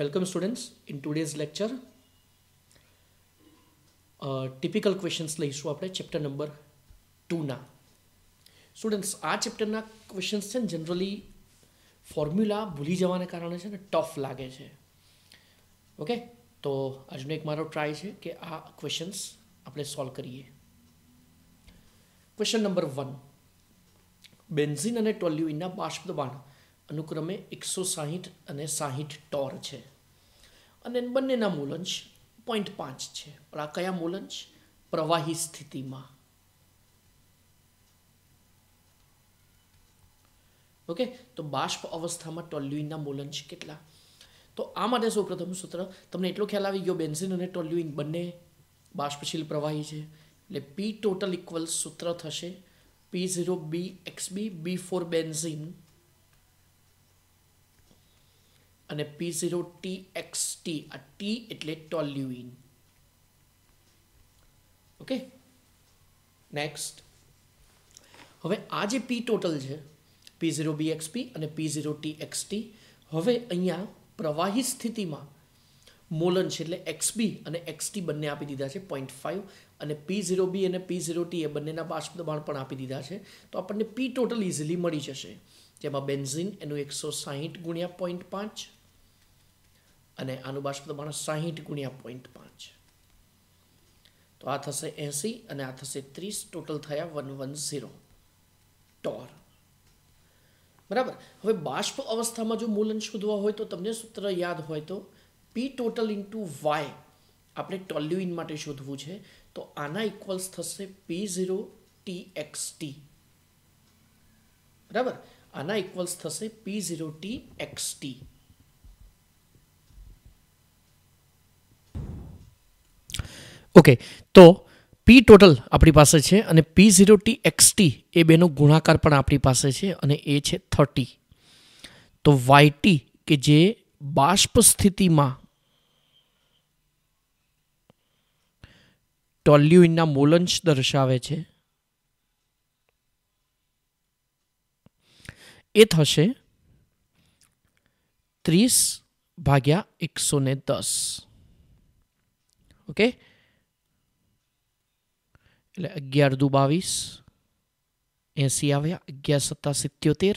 Welcome students in today's lecture typical questions લઈશું આપણે chapter number ટુના students આ ચેપ્ટરના questions છે ને જનરલી ફોર્મ્યુલા ભૂલી જવાને કારણે છે ને ટફ લાગે છે ઓકે તો આજનો એક મારો ટ્રાય છે કે આ ક્વેશ્ચન્સ આપણે સોલ્વ કરીએ ક્વેશ્ચન નંબર વન બેન્ઝિન અને ટોલ્યુઇનના બાષ્પ દબાણ અનુક્રમે એકસો સાહીઠ અને સાહીઠ ટોર છે અને બંનેના મૂલંશ પોઈન્ટ પાંચ છે પણ આ કયા મૂલંશ પ્રવાહી સ્થિતિમાં ઓકે તો બાષ્પ અવસ્થામાં ટોલ્યુઇનના મૂલંશ કેટલા તો આ માટે સૌ પ્રથમ સૂત્ર તમને એટલો ખ્યાલ આવી ગયો બેન્ઝિન અને ટોલ્યુઇન બંને બાષ્પશીલ પ્રવાહી છે એટલે પી ટોટલ ઇક્વલ સૂત્ર થશે P zero B X B B for benzene અને P zero T X T આ ટી એટલે ટોલ્યુઇન ઓકે નેક્સ્ટ હવે આ જે પી ટોટલ છે પી ઝીરો બી એક્સ પી અને P zero T X T હવે અહીંયા પ્રવાહી સ્થિતિમાં મોલન છે એટલે એક્સબી અને એક્સટી બંને આપી દીધા છે પોઈન્ટ ફાઇવ અને પી ઝીરો બી અને પી ઝીરો ટી એ બંનેના બાષ્પ દબાણ પણ આપી દીધા છે તો આપણને પી ટોટલ ઇઝીલી મળી જશે જેમાં બેન્ઝિન એનું એકસો સાહીઠ ગુણ્યા પોઈન્ટ પાંચ અને આનું બાષ્પ દબાણ સાહીઠ ગુણ્યા પોઈન્ટ પાંચ તો આ થશે એંસી અને આ થશે ત્રીસ ટોટલ થયા વન વન ઝીરો ટોર બરાબર હવે બાષ્પ અવસ્થામાં જો મૂલન શોધવા હોય તો તમને સૂત્ર યાદ હોય તો પી ટોટલ ઇન્ટુ વાય આપણે ટોલ્યુઇન માટે શોધવું છે તો આના ઇક્વલ્સ થશે P zero T X T બરાબર આના ઇક્વલ્સ થશે P zero T X T okay તો પી ટોટલ આપણી પાસે છે અને પી ઝીરો ટી એક્સટી એ બેનો ગુણાકાર પણ આપણી પાસે છે અને એ છે થર્ટી તો વાયટી કે જે બાષ્પ સ્થિતિમાં ટોલ્યુઇનના મોલંશ દર્શાવે છે એ થશે ત્રીસ ભાગ્યા એકસો ને દસ ઓકે એટલે અગિયાર દુ બાવીસ એંસી આવ્યા અગિયાર સત્તા સિત્યોતેર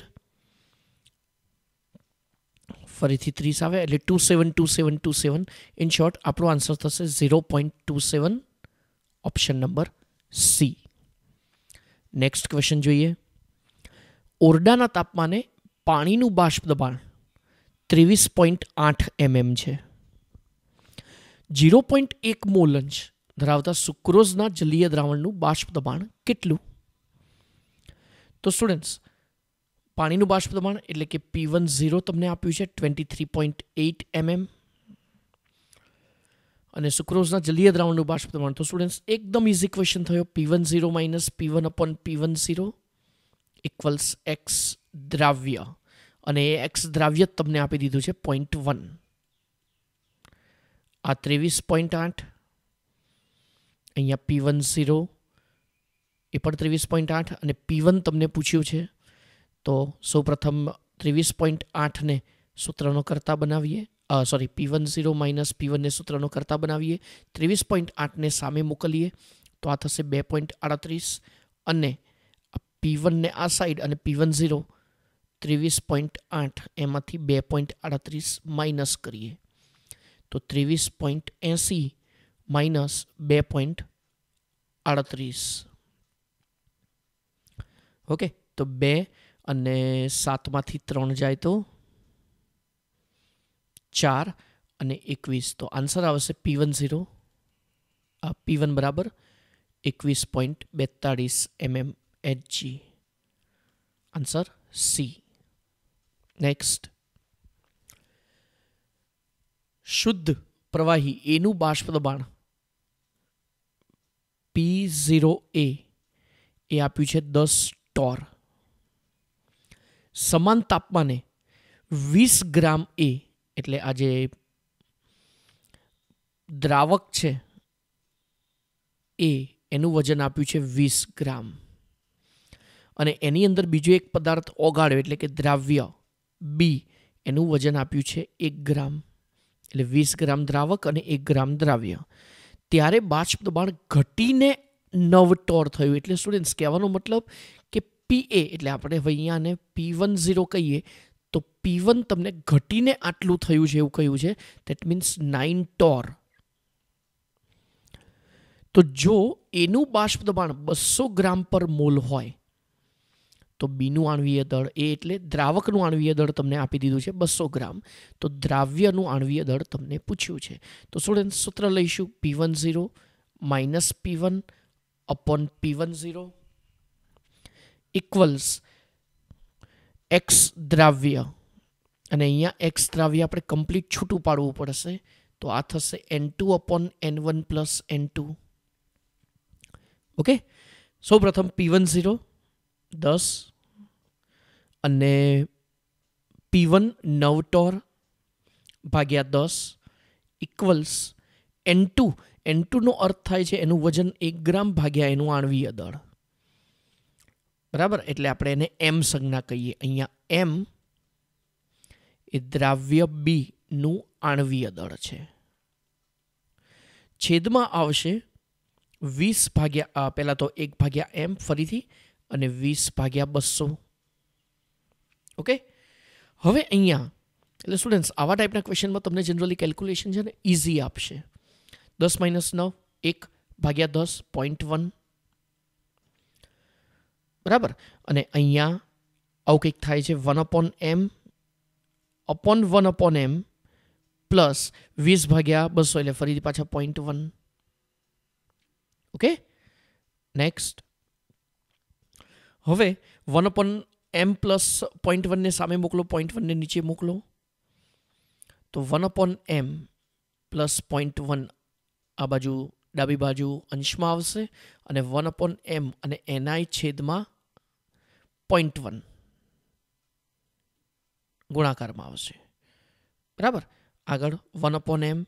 ફરીથી ત્રીસ આવે એટલે two seven two seven two seven in short આપણો આન્સર થશે zero point two seven option number C next question જોઈએ ઓરડાના તાપમાને પાણીનું બાષ્પ દબાણ ત્રેવીસ પોઈન્ટ આઠ એમએમ છે ઝીરો પોઈન્ટ એક મોલ મોલંજ ધરાવતા સુક્રોઝના જલીય દ્રાવણનું બાષ્પ દબાણ કેટલું તો સ્ટુડન્ટ્સ પાણીનું બાષ્પ દબાણ એટલે કે પી વન ઝીરો તમને આપ્યું છે twenty three point eight mm અને સુક્રોઝના જલીય દ્રાવણનું બાષ્પ દબાણ તો સ્ટુડન્ટ્સ એકદમ ઇઝ ઇક્વેશન થયો P one zero minus P one upon P one zero equals X દ્રાવ્ય અને એ એક્સ દ્રાવ્ય તમને આપી દીધું છે પોઈન્ટ વન આ ત્રેવીસ પોઈન્ટ આઠ અહીંયા પી વન ઝીરો એ પણ ત્રેવીસ પોઈન્ટ આઠ અને પી વન તમને પૂછ્યું છે તો સૌપ્રથમ ત્રેવીસ પોઈન્ટ આઠને સૂત્રનો કરતા બનાવીએ sorry P one zero minus P વનને સૂત્રનો કરતા બનાવીએ ત્રેવીસ પોઈન્ટ આઠને સામે મોકલીએ તો આ થશે બે પોઈન્ટ આડત્રીસ અને પી વનને આ સાઈડ અને પી વન ઝીરો ત્રેવીસ પોઈન્ટ આઠ એમાંથી બે પોઈન્ટ આડત્રીસ માઇનસ કરીએ તો ત્રેવીસ પોઈન્ટ એંસી માઇનસ બે પોઈન્ટ આડત્રીસ ઓકે તો બે અને સાતમાંથી ત્રણ જાય તો ચાર અને એકવીસ તો આન્સર આવશે પી વન ઝીરો આ પી વન બરાબર એકવીસ પોઈન્ટ બેતાળીસ mm Hg answer C next શુદ્ધ પ્રવાહી એનું બાષ્પ દબાણ પી ઝીરો એ એ આપ્યું છે દસ ટોર સમાન તાપમાને વીસ ગ્રામ એ એટલે આ જે દ્રાવક છે એ એનું વજન આપ્યું છે વીસ ગ્રામ અને એની અંદર બીજો એક પદાર્થ ઓગાળ્યો એટલે કે દ્રાવ્ય બી એનું વજન આપ્યું છે એક ગ્રામ એટલે વીસ ગ્રામ દ્રાવક અને એક ગ્રામ દ્રાવ્ય ત્યારે બાષ્પ દબાણ ઘટીને ટોર થયું એટલે સ્ટુડન્ટ્સ કહેવાનો મતલબ કે પી એ એટલે આપણે અહીંયાને પી વન ઝીરો કહીએ તો પી વન તમને ઘટીને આટલું થયું છે એવું કહ્યું છે દેટ મીન્સ નાઇન ટોર તો જો એનું બાષ્પ દબાણ બસો ગ્રામ પર મોલ હોય તો બીનું આણવીય દળ એ એટલે દ્રાવકનું આણવીય દળ તમને આપી દીધું છે બસો ગ્રામ તો દ્રાવ્યનું આણવીય દળ તમને પૂછ્યું છે તો સ્ટુડન્ટ સૂત્ર લઈશું P one zero minus P one upon P one zero equals X દ્રાવ્ય અને અહીંયા એક્સ દ્રાવ્ય આપણે કમ્પ્લીટ છૂટું પાડવું પડશે તો આ થશે N two upon N one plus N two okay સૌ પ્રથમ પી વન ઝીરો દસ અને પી વન નવટોર ભાગ્યા દસ ઇક્વલ્સ એન ટુ એન ટુનો અર્થ થાય છે એનું વજન એક ગ્રામ ભાગ્યા એનું આણવીય દળ બરાબર એટલે આપણે એને એમ સંજ્ઞા કહીએ અહીંયા એમ એ દ્રાવ્ય બી નું આણવીય દળ છે છેદમાં આવશે વીસ ભાગ્યા પહેલાં તો એક ભાગ્યા એમ ફરીથી અને વીસ ભાગ્યા બસો ઓકે હવે અહીંયા એટલે સ્ટુડન્ટ્સ આવા ટાઈપના ક્વેશ્ચનમાં તમને જનરલી કેલ્ક્યુલેશન છે ને ઇઝી આપશે દસ માઇનસ નવ એક ભાગ્યા દસ પોઈન્ટ વન બરાબર અને અહીંયા આવું કંઈક થાય છે one upon M upon one upon M plus વીસ ભાગ્યા બસો એટલે ફરીથી પાછા પોઈન્ટ વન ઓકે નેક્સ્ટ હવે one upon M plus point વનને સામે મોકલો પોઈન્ટ વનને નીચે મોકલો તો one upon M plus point one આ બાજુ ડાબી બાજુ અંશમાં આવશે અને વન અપોન એમ અને એનઆઈ છેદમાં પોઈન્ટ વન ગુણાકારમાં આવશે બરાબર આગળ one upon M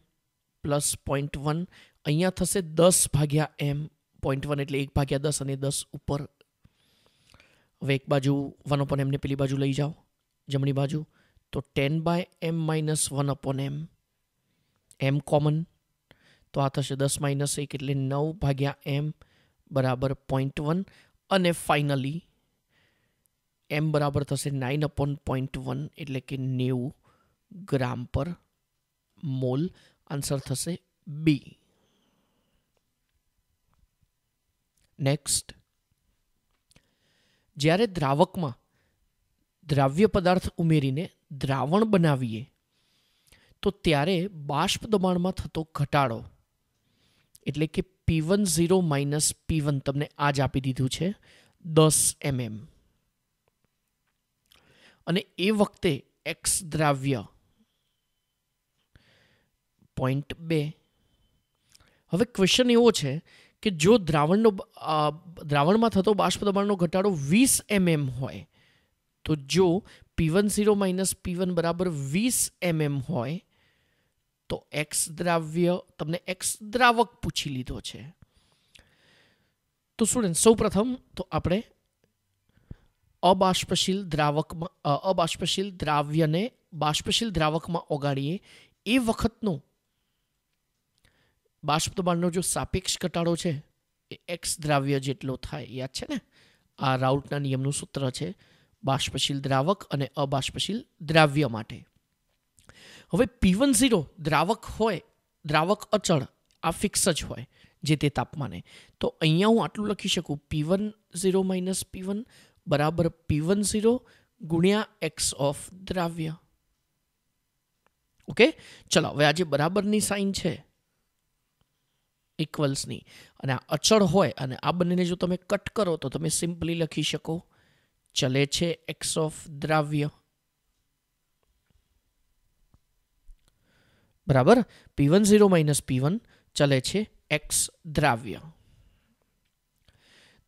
plus point one અહીંયા થશે દસ ભાગ્યા એમ પોઈન્ટ વન એટલે એક ભાગ્યા દસ અને દસ ઉપર હવે એક બાજુ વન અપોન એમને પેલી બાજુ લઈ જાઓ જમણી બાજુ તો ten by M minus one upon M M common તો આ થશે દસ માઇનસ એક એટલે નવ ભાગ્યા એમ બરાબર પોઈન્ટ વન અને ફાઇનલી એમ બરાબર થશે નાઇન અપોન પોઈન્ટ વન એટલે કે નેવું ગ્રામ પર મોલ આન્સર થશે બી નેક્સ્ટ જ્યારે દ્રાવકમાં દ્રાવ્ય પદાર્થ ઉમેરીને દ્રાવણ બનાવીએ તો ત્યારે બાષ્પ દબાણમાં થતો ઘટાડો એટલે કે P one zero minus P one તમને આજ આપી દીધું છે દસ એમએમ અને એ વખતે એક્સ દ્રાવ્ય પોઈન્ટ બે હવે ક્વેશ્ચન એવો છે કે જો દ્રાવણનો દ્રાવણમાં થતો બાષ્પ દબાણનો ઘટાડો વીસ એમએમ હોય તો જો P one zero minus P one બરાબર વીસ એમએમ હોય તો એક્સ દ્રાવ્ય તમને એક્સ દ્રાવક પૂછી લીધો છે તો શું સૌ પ્રથમ તો આપણે અબાષ્પશીલ દ્રાવકમાં અબાષ્પશીલ દ્રાવ્યને બાષ્પશીલ દ્રાવકમાં ઓગાળીએ એ વખતનું બાષ્પદબાણનો જો સાપેક્ષ ઘટાડો છે એ એક્સ દ્રાવ્ય જેટલો થાય યાદ છે ને આ રાઉટના નિયમનું સૂત્ર છે બાષ્પશીલ દ્રાવક અને અબાષ્પશીલ દ્રાવ્ય માટે હવે પીવન ઝીરો દ્રાવક હોય દ્રાવક અચળ આ ફિક્સ જ હોય જે તે તાપમાને તો અહીંયા હું આટલું લખી શકું P one zero minus P one બરાબર પી વન ઝીરો ગુણ્યા એક્સ ઓફ દ્રાવ્ય ઓકે ચલો હવે આજે બરાબરની સાઇન છે ઇક્વલ્સની અને આ અચળ હોય અને આ બંનેને જો તમે કટ કરો તો તમે સિમ્પલી લખી શકો ચલે છે એક્સ ઓફ દ્રાવ્ય બરાબર P one zero minus P one ચલે છે એક્સ દ્રાવ્ય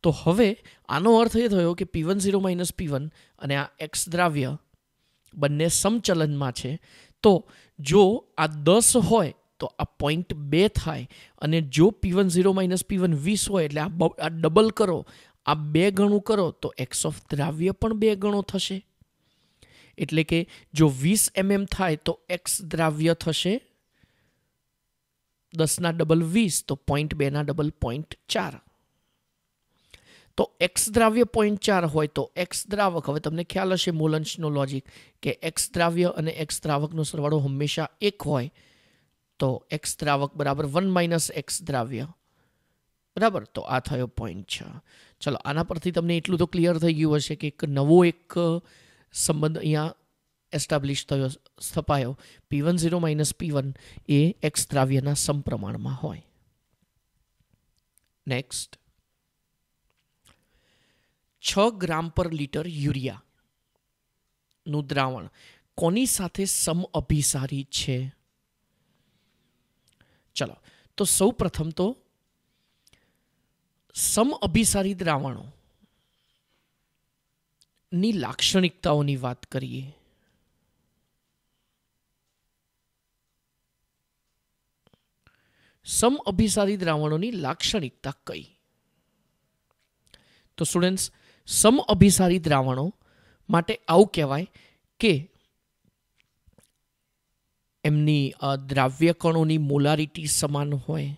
તો હવે આનો અર્થ એ થયો કે P one zero minus P one અને આ એક્સ દ્રાવ્ય બંને સમચલનમાં છે તો જો આ દસ હોય તો આ પોઈન્ટ બે થાય અને જો P one zero minus P one વીસ હોય એટલે આ આ ડબલ કરો આ બે ગણું કરો તો એક્સ ઓફ દ્રાવ્ય પણ બે ગણો થશે એટલે કે જો વીસ એમએમ થાય તો એક્સ દ્રાવ્ય થશે દસના ડબલ વીસ તો પોઈન્ટ બેના ડબલ પોઈન્ટ ચાર તો એક્સ દ્રાવ્ય પોઈન્ટ ચાર હોય તો એક્સ દ્રાવક હવે તમને ખ્યાલ હશે મોલન્સનો લોજિક કે એક્સ દ્રાવ્ય અને એક્સ દ્રાવકનો સરવાળો હંમેશા એક હોય તો એક્સ દ્રાવક બરાબર વન માઇનસ એક્સ દ્રાવ્ય બરાબર તો આ થયો પોઈન્ટ છે ચલો આના પરથી તમને એટલું તો ક્લિયર થઈ ગયું હશે કે એક નવો એક સંબંધ અહીંયા એસ્ટાબ્લિશ થયો સ્થપાયો P one zero minus P one એ એક્સ દ્રાવ્યના સમપ્રમાણમાં હોય નેક્સ્ટ છ ગ્રામ પર લીટર યુરિયાનું દ્રાવણ કોની સાથે સમ અભિસારી છે ચલો તો સૌ પ્રથમ તો સમ અભિસારી દ્રાવણો ની લાક્ષણિકતાઓની વાત કરીએ સમ અભિસારી દ્રાવણોની લાક્ષણિકતા કઈ તો સ્ટુડન્ટ્સ સમ અભિસારી દ્રાવણો માટે આવું કહેવાય કે એમની દ્રાવ્ય કણોની મોલારિટી સમાન હોય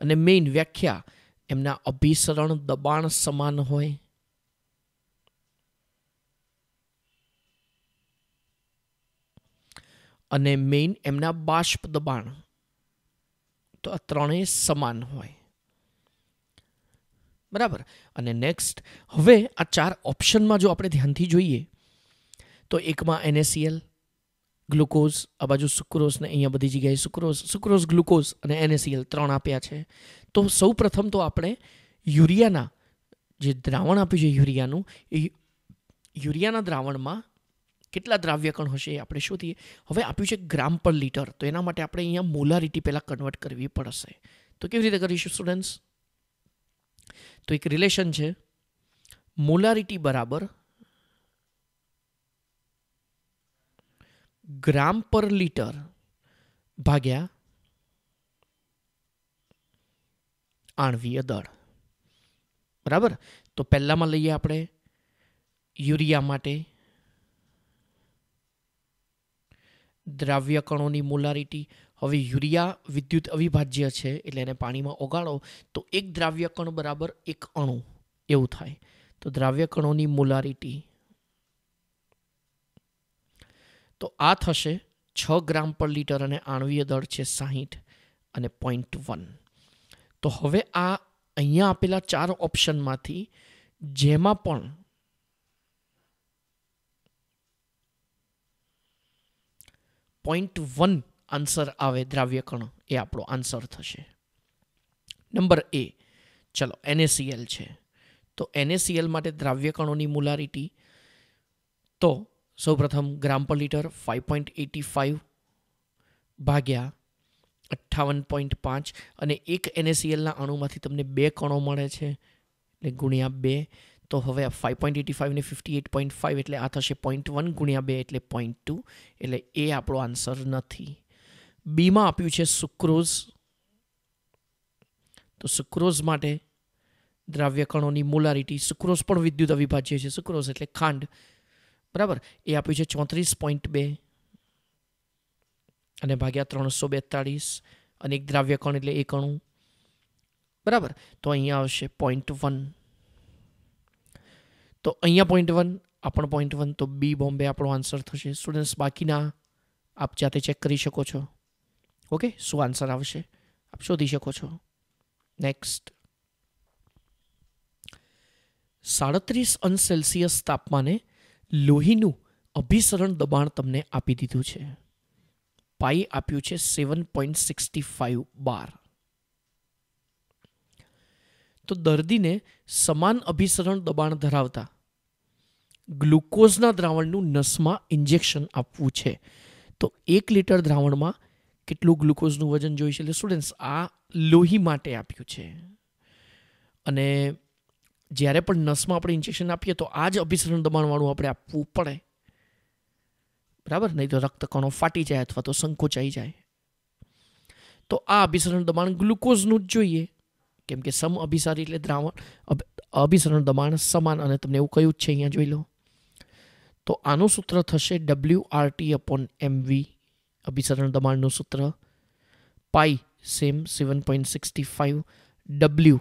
અને મેઇન વ્યાખ્યા એમના અભિસરણ દબાણ સમાન હોય અને મેઇન એમના બાષ્પ દબાણ તો આ ત્રણેય સમાન હોય બરાબર અને નેક્સ્ટ હવે આ ચાર ઓપ્શનમાં જો આપણે ધ્યાનથી જોઈએ તો એકમાં એનએસીએલ ગ્લુકોઝ આ બાજુ સુક્રોઝ ને અહીંયા બધી જગ્યાએ સુક્રોઝ સુક્રોઝ ગ્લુકોઝ અને એનએસીએલ ત્રણ આપ્યા છે તો સૌ પ્રથમ તો આપણે યુરિયાના જે દ્રાવણ આપ્યું છે યુરિયાનું એ યુરિયાના દ્રાવણમાં કેટલા દ્રાવ્યકણ હશે એ આપણે શોધીએ હવે આપ્યું છે ગ્રામ પર લીટર તો એના માટે આપણે અહીંયા મોલારિટી પહેલાં કન્વર્ટ કરવી પડશે તો કેવી રીતે કરીશું સ્ટુડન્ટ્સ તો એક રિલેશન છે મોલારિટી બરાબર ગ્રામ પર લીટર ભાગ્યા આણવીય દળ બરાબર તો પહેલામાં લઈએ આપણે યુરિયા માટે દ્રાવ્ય કણોની મોલારિટી હવે યુરિયા વિદ્યુત અવિભાજ્ય છે એટલે એને પાણીમાં ઓગાળો તો એક દ્રાવ્ય કણ બરાબર એક અણુ એવું થાય તો દ્રાવ્ય કણોની મોલારિટી તો આ થશે છ ગ્રામ પર લીટર અને આણવીય દળ છે સાહીઠ અને પોઈન્ટ વન તો હવે આ અહીંયા આપેલા ચાર ઓપ્શનમાંથી જેમાં પણ પોઈન્ટ વન આન્સર આવે દ્રાવ્યકણ એ આપણો આન્સર થશે નંબર એ ચલો એનએસીએલ છે તો એનએસીએલ માટે દ્રાવ્યકણોની મુલારિટી તો સૌપ્રથમ ગ્રામ પર litre five point eighty five ભાગ્યા અઠ્ઠાવન પોઈન્ટ પાંચ અને એક એનએસીએલના અણુમાંથી તમને બે કણો મળે છે એટલે ગુણ્યા બે તો હવે આ ફાઇવ પોઈન્ટ એટી ફાઇવ ને ફિફ્ટી એટ પોઈન્ટ ફાઇવ એટલે આ થશે પોઈન્ટ વન ગુણ્યા બે એટલે પોઈન્ટ ટુ એટલે એ આપણો આન્સર નથી બીમાં આપ્યું છે સુક્રોઝ તો સુક્રોઝ માટે દ્રાવ્ય કણોની મોલારિટી સુક્રોઝ પણ વિદ્યુત અવિભાજ્ય છે સુક્રોઝ એટલે ખાંડ બરાબર એ આપ્યું છે ચોત્રીસ પોઈન્ટ બે અને ભાગ્યા ત્રણસો બેતાળીસ અને એક દ્રાવ્ય કણ એટલે એકણું બરાબર તો અહીંયા આવશે પોઈન્ટ વન તો અહીંયા પોઈન્ટ વન આપણ પણ પોઈન્ટ વન તો બી બોમ્બે આપણો આન્સર થશે સ્ટુડન્ટ્સ બાકીના આપ જાતે ચેક કરી શકો છો ઓકે શું આન્સર આવશે આપ શોધી શકો છો નેક્સ્ટ સાડત્રીસ અંશ સેલ્સિયસ તાપમાને લોહીનું અભિસરણ દબાણ તમને આપી દીધું છે પાઈ આપ્યું છે સેવન પોઈન્ટ સિક્સટી ફાઇવ બાર તો દર્દીને સમાન અભિસરણ દબાણ ધરાવતા ગ્લુકોઝના દ્રાવણનું નસમાં ઇન્જેક્શન આપવું છે તો એક લીટર દ્રાવણમાં કેટલું ગ્લુકોઝનું વજન જોઈશે એટલે સ્ટુડન્ટ્સ આ લોહી માટે આપ્યું છે અને જ્યારે પણ નસમાં આપણે ઇન્જેક્શન આપીએ તો આ જ અભિસરણ દબાણવાળું આપણે આપવું પડે બરાબર નહીં તો રક્તકણો ફાટી જાય અથવા તો સંકોચાઈ જાય તો આ અભિસરણ દબાણ ગ્લુકોઝનું જ જોઈએ કેમ કે સમ અભિસારી એટલે દ્રાવણ અભિસરણ દબાણ સમાન અને તમને એવું કયું જ છે અહીંયા જોઈ લો તો આનું સૂત્ર થશે W R T upon MV અભિસરણ દબાણનું સૂત્ર pi same seven point sixty five W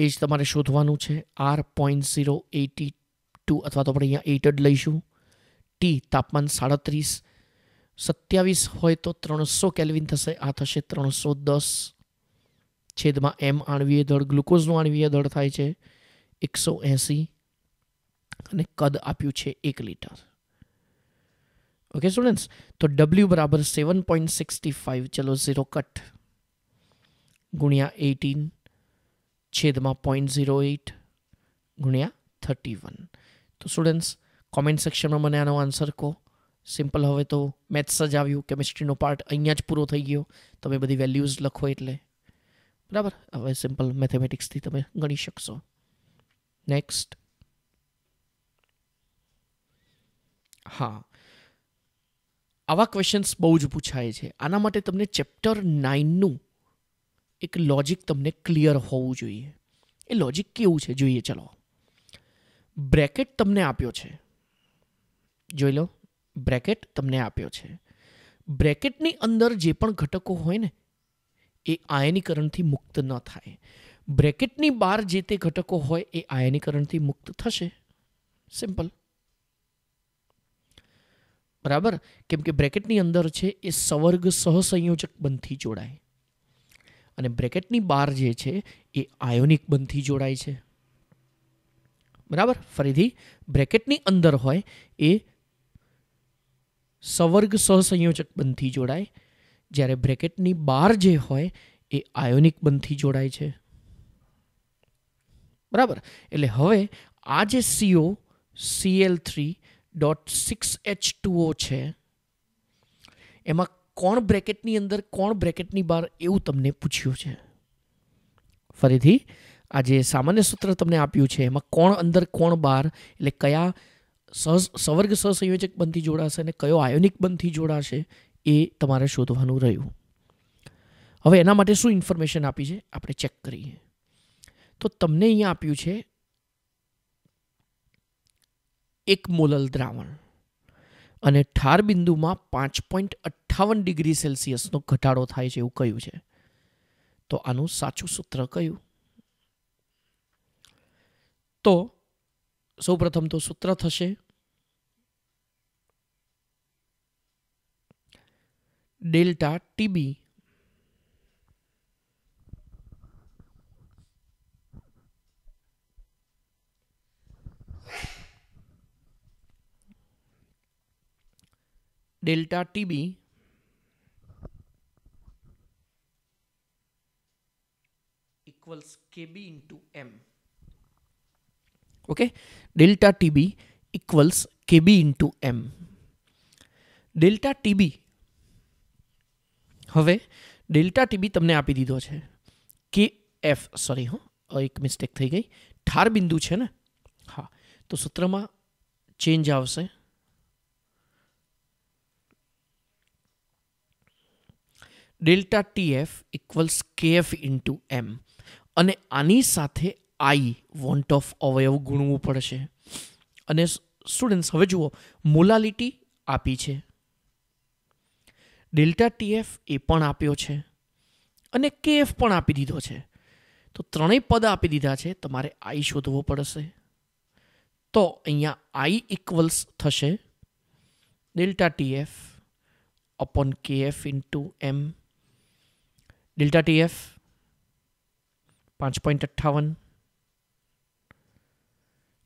એ જ તમારે શોધવાનું છે R point zero eighty two અથવા તો આપણે અહીંયા એટ જ લઈશું ટી તાપમાન સાડત્રીસ સત્યાવીસ હોય તો ત્રણસો કેલ્વિન થશે આ થશે ત્રણસો દસ છેદમાં એમ આણવીય દળ ગ્લુકોઝનું આણવીય દળ થાય છે એકસો એંસી અને કદ આપ્યું છે એક લીટર ઓકે સ્ટુડન્ટ્સ તો ડબલ્યુ બરાબર સેવન પોઈન્ટ સિક્સટી ફાઇવ ચલો ઝીરો કટ ગુણ્યા એટીન છેદમાં પોઈન્ટ ઝીરો એઈટ ગુણ્યા થર્ટી વન તો સ્ટુડન્ટ્સ કોમેન્ટ સેક્શનમાં મને આનો આન્સર કહો સિમ્પલ હવે તો મેથ્સ જ આવ્યું કેમિસ્ટ્રીનો પાર્ટ અહીંયા જ પૂરો થઈ ગયો તમે બધી વેલ્યુઝ લખો એટલે બરાબર હવે સિમ્પલ મેથેમેટિક્સથી તમે ગણી શકશો નેક્સ્ટ હા આવા ક્વેશ્ચન્સ બહુ જ પૂછાય છે આના માટે તમને ચેપ્ટર નાઇનનું એક લોજિક તમને ક્લિયર હોવું જોઈએ એ લોજિક કેવું છે જોઈએ ચલો બ્રેકેટ તમને આપ્યો છે જોઈ લો બ્રેકેટ તમને આપ્યો છે બ્રેકેટની અંદર જે પણ ઘટકો હોય ને એ આયનીકરણથી મુક્ત ન થાય બ્રેકેટની બહાર જે તે ઘટકો હોય એ આયનીકરણથી મુક્ત થશે સિમ્પલ બરાબર કેમ કે બ્રેકેટની અંદર છે એ સવર્ગ સહસંયોજક બંધથી જોડાય અને બ્રેકેટની બહાર જે છે એ આયોનિક બંધથી જોડાય છે બરાબર ફરીથી બ્રેકેટની અંદર હોય એ સવર્ગ સહસંયોજક બંધથી જોડાય જ્યારે બ્રેકેટની બહાર જે હોય એ આયોનિક બંધથી જોડાય છે બરાબર એટલે હવે આ જે CO CL three dot six H two O છે એમાં કોણ બ્રેકેટની અંદર કોણ બ્રેકેટની બહાર એવું તમને પૂછ્યું છે ફરીથી આ જે સામાન્ય સૂત્ર તમને આપ્યું છે એમાં કોણ અંદર કોણ બહાર એટલે કયા સહ સવર્ગ સહસંયોજક બનથી જોડાશે અને કયો આયોનિક બનથી જોડાશે એ તમારે શોધવાનું રહ્યું હવે એના માટે શું ઇન્ફોર્મેશન આપી છે આપણે ચેક કરીએ તો તમને અહીંયા આપ્યું છે એક મોલલ દ્રાવણ અને ઠાર બિંદુમાં પાંચ પોઈન્ટ અઠ્ઠાવન ડિગ્રી સેલ્સિયસનો ઘટાડો થાય છે એવું કહ્યું છે તો આનું સાચું સૂત્ર કયું તો સૌપ્રથમ તો સૂત્ર થશે delta TB delta TB equals KB into M okay delta TB equals KB into M delta TB હવે ડેલ્ટા ટીબી તમને આપી દીધો છે કે એફ સોરી હો એક મિસ્ટેક થઈ ગઈ ઠાર બિંદુ છે ને હા તો સૂત્રમાં ચેન્જ આવશે delta T F equals KF into M અને આની સાથે આઈ વોન્ટ ઓફ અવયવ ગુણવું પડશે અને સ્ટુડન્ટ્સ હવે જુઓ મોલાલિટી આપી છે ડેલ્ટા ટી એફ એ પણ આપ્યો છે અને કે એફ પણ આપી દીધો છે તો ત્રણેય પદ આપી દીધા છે તમારે આઈ શોધવો પડશે તો અહીંયા આઈ ઇક્વલ્સ થશે delta T TF upon F into M delta TF પાંચ પોઈન્ટ અઠ્ઠાવન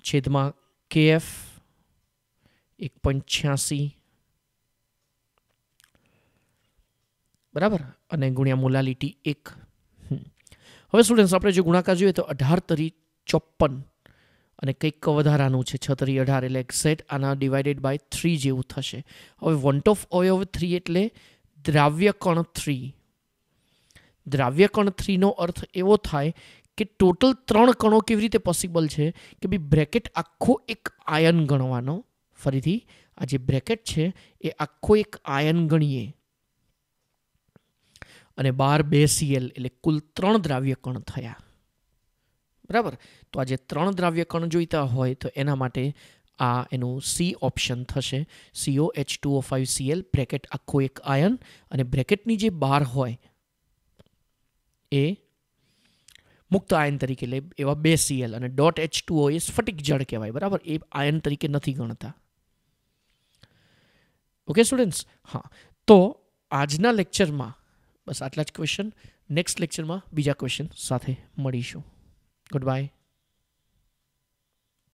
છેદમાં કેએફ એક પોઈન્ટ છ્યાસી બરાબર અને ગુણ્યા મોલાલિટી એક હવે સ્ટુડન્ટ્સ આપણે જો ગુણાકાર જોઈએ તો અઢાર તરી ચોપ્પન અને કંઈક વધારાનું છે છત્રી અઢાર એટલે એક્ઝેટ આના ડિવાઇડેડ બાય થ્રી જેવું થશે હવે વન ઓફ ઓય ઓવ થ્રી એટલે દ્રાવ્ય કણ થ્રી દ્રાવ્ય કણ થ્રીનો અર્થ એવો થાય કે ટોટલ ત્રણ કણો કેવી રીતે પોસિબલ છે કે ભાઈ બ્રેકેટ આખો એક આયન ગણવાનો ફરીથી આ જે બ્રેકેટ છે એ આખો એક આયન ગણીએ અને બાર બે સીએલ એટલે કુલ ત્રણ દ્રાવ્ય કણ થયા બરાબર તો આજે ત્રણ દ્રાવ્ય કણ જોઈતા હોય તો એના માટે આ એનું સી ઓપ્શન થશે CO H two O five CL bracket આખો એક આયન અને બ્રેકેટની જે બાર હોય એ મુક્ત આયન તરીકે લે એવા બે સીએલ અને ડોટ એચ ટુ એ સ્ફટિક જળ કહેવાય બરાબર એ આયન તરીકે નથી ગણતા ઓકે સ્ટુડન્ટ્સ હા તો આજના લેક્ચરમાં બસ આટલા જ ક્વેશ્ચન નેક્સ્ટ લેક્ચરમાં બીજા ક્વેશ્ચન સાથે મળીશું ગુડ બાય